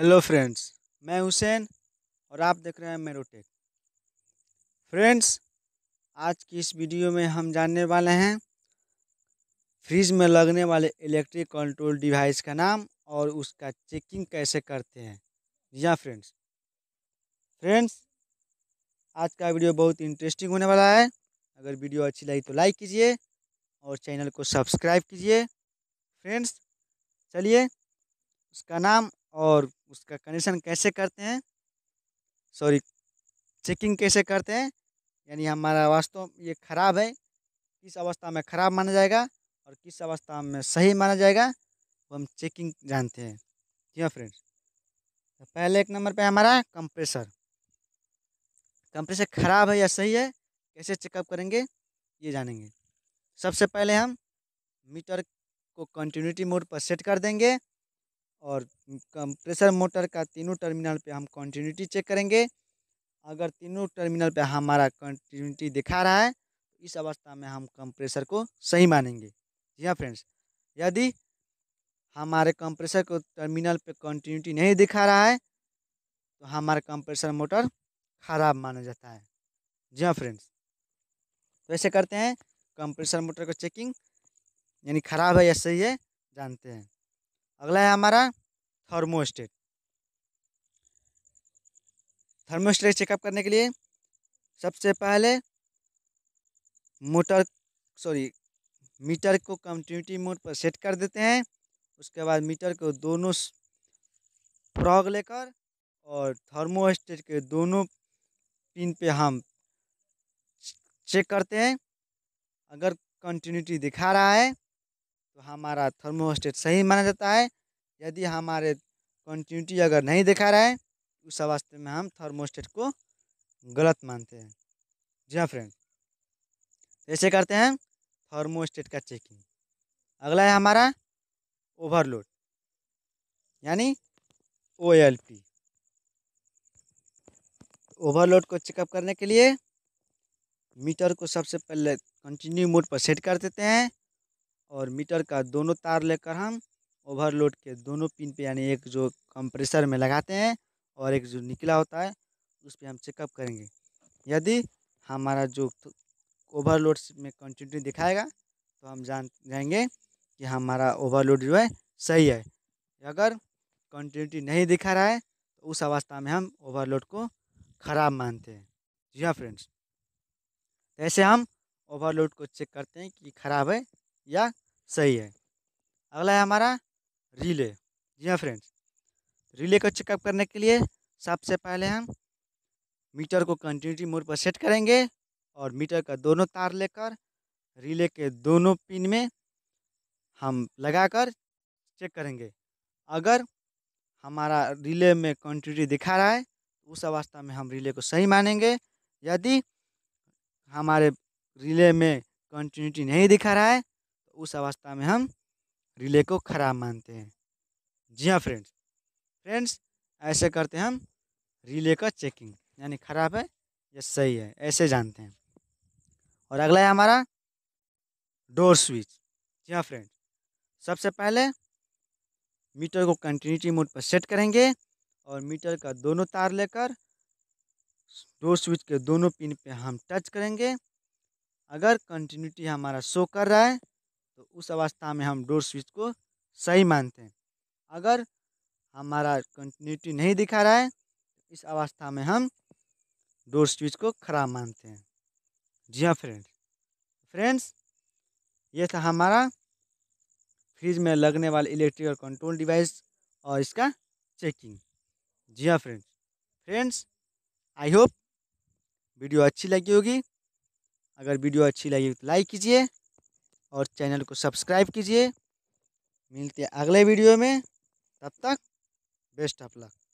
hello friends मैं हुसैन और आप देख रहे हैं मेरोटेक फ्रेंड्स आज की इस वीडियो में हम जानने वाले हैं फ्रिज में लगने वाले इलेक्ट्रिक कंट्रोल डिवाइस का नाम और उसका चेकिंग कैसे करते हैं जी हाँ फ्रेंड्स फ्रेंड्स आज का वीडियो बहुत इंटरेस्टिंग होने वाला है अगर वीडियो अच्छी लगी तो लाइक कीजिए और चैनल को सब्सक्राइब कीजिए फ्रेंड्स चलिए उसका नाम और उसका कनेक्शन कैसे करते हैं सॉरी चेकिंग कैसे करते हैं यानी हमारा वास्तव तो ये ख़राब है किस अवस्था में ख़राब माना जाएगा और किस अवस्था में सही माना जाएगा वो हम चेकिंग जानते हैं जी हाँ फ्रेंड्स तो पहले एक नंबर पे हमारा कंप्रेसर कंप्रेसर ख़राब है या सही है कैसे चेकअप करेंगे ये जानेंगे सबसे पहले हम मीटर को कंटिन्यूटी मोड पर सेट कर देंगे और कंप्रेसर मोटर का तीनों टर्मिनल पे हम कंटिन्यूटी चेक करेंगे अगर तीनों टर्मिनल पे हमारा कंटिन्यूटी दिखा रहा है तो इस अवस्था में हम कंप्रेसर को सही मानेंगे जी हाँ फ्रेंड्स यदि हमारे कंप्रेसर को टर्मिनल पे कंटिन्यूटी नहीं दिखा रहा है तो हमारा कंप्रेसर मोटर ख़राब माना जाता है जी हाँ फ्रेंड्स तो ऐसे करते हैं कंप्रेसर मोटर को चेकिंग यानी ख़राब है या सही है जानते हैं अगला है हमारा थर्मोस्टेट थर्मोस्टेट चेकअप करने के लिए सबसे पहले मोटर सॉरी मीटर को कंटिन्यूटी मोड पर सेट कर देते हैं उसके बाद मीटर को दोनों फ्रॉग लेकर और थर्मोस्टेट के दोनों पिन पे हम चेक करते हैं अगर कंटिन्यूटी दिखा रहा है तो हमारा थर्मोस्टेट सही माना जाता है यदि हमारे कंटिन्यूटी अगर नहीं दिखा रहा है उस अवस्था में हम थर्मोस्टेट को गलत मानते हैं जी हाँ फ्रेंड तो ऐसे करते हैं थर्मोस्टेट का चेकिंग अगला है हमारा ओवरलोड यानी ओ एल पी ओवरलोड को चेकअप करने के लिए मीटर को सबसे पहले कंटिन्यू मोड पर सेट कर देते हैं और मीटर का दोनों तार लेकर हम ओवरलोड के दोनों पिन पे यानी एक जो कंप्रेसर में लगाते हैं और एक जो निकला होता है उस पर हम चेकअप करेंगे यदि हमारा जो ओवरलोड में कंटिन्यू दिखाएगा तो हम जान जाएंगे कि हमारा ओवरलोड जो है सही है अगर कंटिन्यूटी नहीं दिखा रहा है तो उस अवस्था में हम ओवरलोड को ख़राब मानते हैं जी हाँ फ्रेंड्स तो ऐसे हम ओवरलोड को चेक करते हैं कि ख़राब है या सही है अगला है हमारा रिले जी हाँ फ्रेंड्स रिले को चेकअप करने के लिए सबसे पहले हम मीटर को कंटिन्यूटी मोड पर सेट करेंगे और मीटर का दोनों तार लेकर रिले के दोनों पिन में हम लगाकर चेक करेंगे अगर हमारा रिले में कंटिन्यूटी दिखा रहा है तो उस अवस्था में हम रिले को सही मानेंगे यदि हमारे रिले में कंटिन्यूटी नहीं दिखा रहा है उस अवस्था में हम रिले को खराब मानते हैं जी हाँ फ्रेंड्स फ्रेंड्स ऐसे करते हैं हम रिले का चेकिंग यानी खराब है या सही है ऐसे जानते हैं और अगला है हमारा डोर स्विच जी हाँ फ्रेंड्स सबसे पहले मीटर को कंटिन्यूटी मोड पर सेट करेंगे और मीटर का दोनों तार लेकर डोर स्विच के दोनों पिन पे हम टच करेंगे अगर कंटिन्यूटी हमारा शो कर रहा है तो उस अवस्था में हम डोर स्विच को सही मानते हैं अगर हमारा कंटिन्यूटी नहीं दिखा रहा है तो इस अवस्था में हम डोर स्विच को खराब मानते हैं जी हाँ फ्रेंड्स फ्रेंड्स ये था हमारा फ्रिज में लगने वाले इलेक्ट्रिकल कंट्रोल डिवाइस और इसका चेकिंग जी हाँ friends friends I hope video अच्छी लगी होगी अगर वीडियो अच्छी लगी तो लाइक कीजिए और चैनल को सब्सक्राइब कीजिए मिलते हैं अगले वीडियो में तब तक बेस्ट ऑफ लक